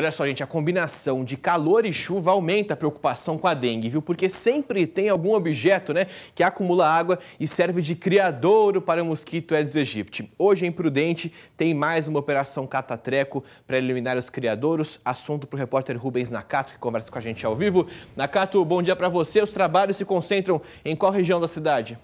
olha só, gente, a combinação de calor e chuva aumenta a preocupação com a dengue, viu? Porque sempre tem algum objeto, né, que acumula água e serve de criadouro para o mosquito Aedes aegypti. Hoje em Prudente tem mais uma operação catatreco para eliminar os criadouros. Assunto para o repórter Rubens Nakato, que conversa com a gente ao vivo. Nakato, bom dia para você. Os trabalhos se concentram em qual região da cidade?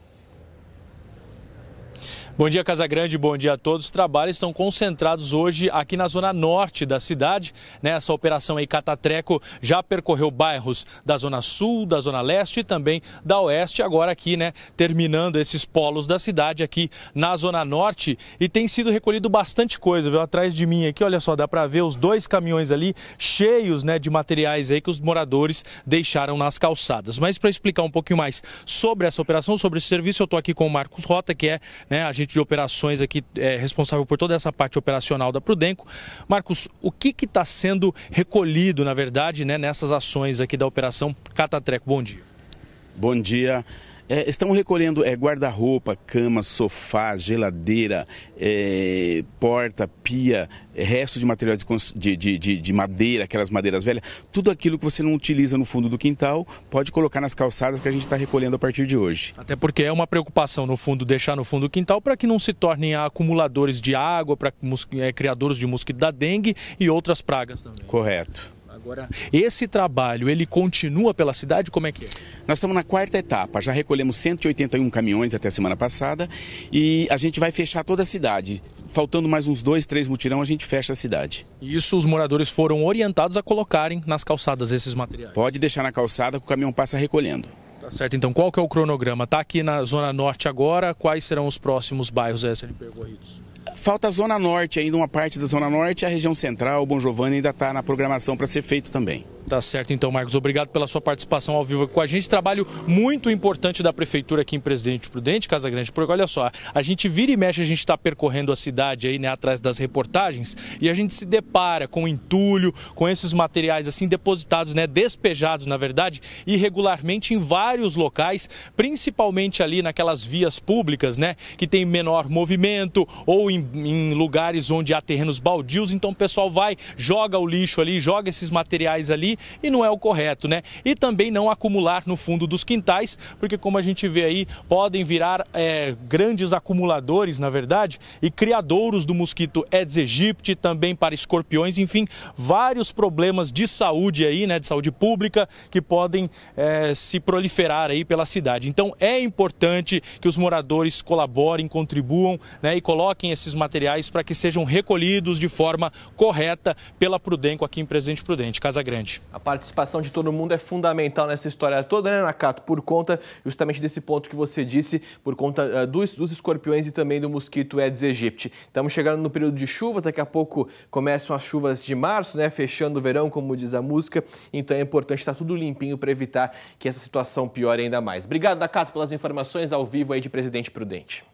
Bom dia, Casagrande, bom dia a todos. Os trabalhos estão concentrados hoje aqui na zona norte da cidade. Nessa né? operação aí, Catatreco já percorreu bairros da zona sul, da zona leste e também da oeste. Agora aqui, né, terminando esses polos da cidade aqui na zona norte. E tem sido recolhido bastante coisa, viu? Atrás de mim aqui, olha só, dá para ver os dois caminhões ali cheios, né, de materiais aí que os moradores deixaram nas calçadas. Mas para explicar um pouquinho mais sobre essa operação, sobre esse serviço, eu estou aqui com o Marcos Rota, que é, né, a agente de operações aqui é, responsável por toda essa parte operacional da Prudenco. Marcos, o que está sendo recolhido, na verdade, né, nessas ações aqui da Operação Catatreco? Bom dia. Bom dia. É, estão recolhendo é, guarda-roupa, cama, sofá, geladeira, é, porta, pia, resto de material de, de, de, de, madeira, aquelas madeiras velhas, tudo aquilo que você não utiliza no fundo do quintal, pode colocar nas calçadas que a gente está recolhendo a partir de hoje. Até porque é uma preocupação no fundo deixar no fundo do quintal para que não se tornem acumuladores de água, para é, criadores de mosquito da dengue e outras pragas também. Correto. Agora, esse trabalho, ele continua pela cidade? Como é que é? Nós estamos na quarta etapa. Já recolhemos 181 caminhões até a semana passada e a gente vai fechar toda a cidade. Faltando mais uns dois, três mutirão, a gente fecha a cidade. E isso os moradores foram orientados a colocarem nas calçadas esses materiais? Pode deixar na calçada que o caminhão passa recolhendo. Tá certo, então qual que é o cronograma? Está aqui na Zona Norte agora, quais serão os próximos bairros a serem percorridos? Falta a Zona Norte, ainda uma parte da Zona Norte, a região central, o Bom Giovanni ainda está na programação para ser feito também. Tá certo, então, Marcos. Obrigado pela sua participação ao vivo com a gente. Trabalho muito importante da Prefeitura aqui em Presidente Prudente, Casa Grande, porque olha só, a gente vira e mexe, a gente está percorrendo a cidade aí, né, atrás das reportagens, e a gente se depara com entulho, com esses materiais assim depositados, né, despejados, na verdade, irregularmente em vários locais, principalmente ali naquelas vias públicas, né, que tem menor movimento ou em, em lugares onde há terrenos baldios. Então, o pessoal vai, joga o lixo ali, joga esses materiais ali e não é o correto, né? E também não acumular no fundo dos quintais, porque como a gente vê aí, podem virar é, grandes acumuladores, na verdade, e criadouros do mosquito Aedes aegypti, também para escorpiões, enfim, vários problemas de saúde aí, né, de saúde pública, que podem é, se proliferar aí pela cidade. Então é importante que os moradores colaborem, contribuam né, e coloquem esses materiais para que sejam recolhidos de forma correta pela Prudenco aqui em Presidente Prudente, Casa Grande. A participação de todo mundo é fundamental nessa história toda, né, Nakato? Por conta justamente desse ponto que você disse, por conta uh, dos, dos, escorpiões e também do mosquito Aedes aegypti. Estamos chegando no período de chuvas, daqui a pouco começam as chuvas de março, né, fechando o verão, como diz a música. Então é importante estar tudo limpinho para evitar que essa situação piore ainda mais. Obrigado, Nakato, pelas informações ao vivo aí de Presidente Prudente.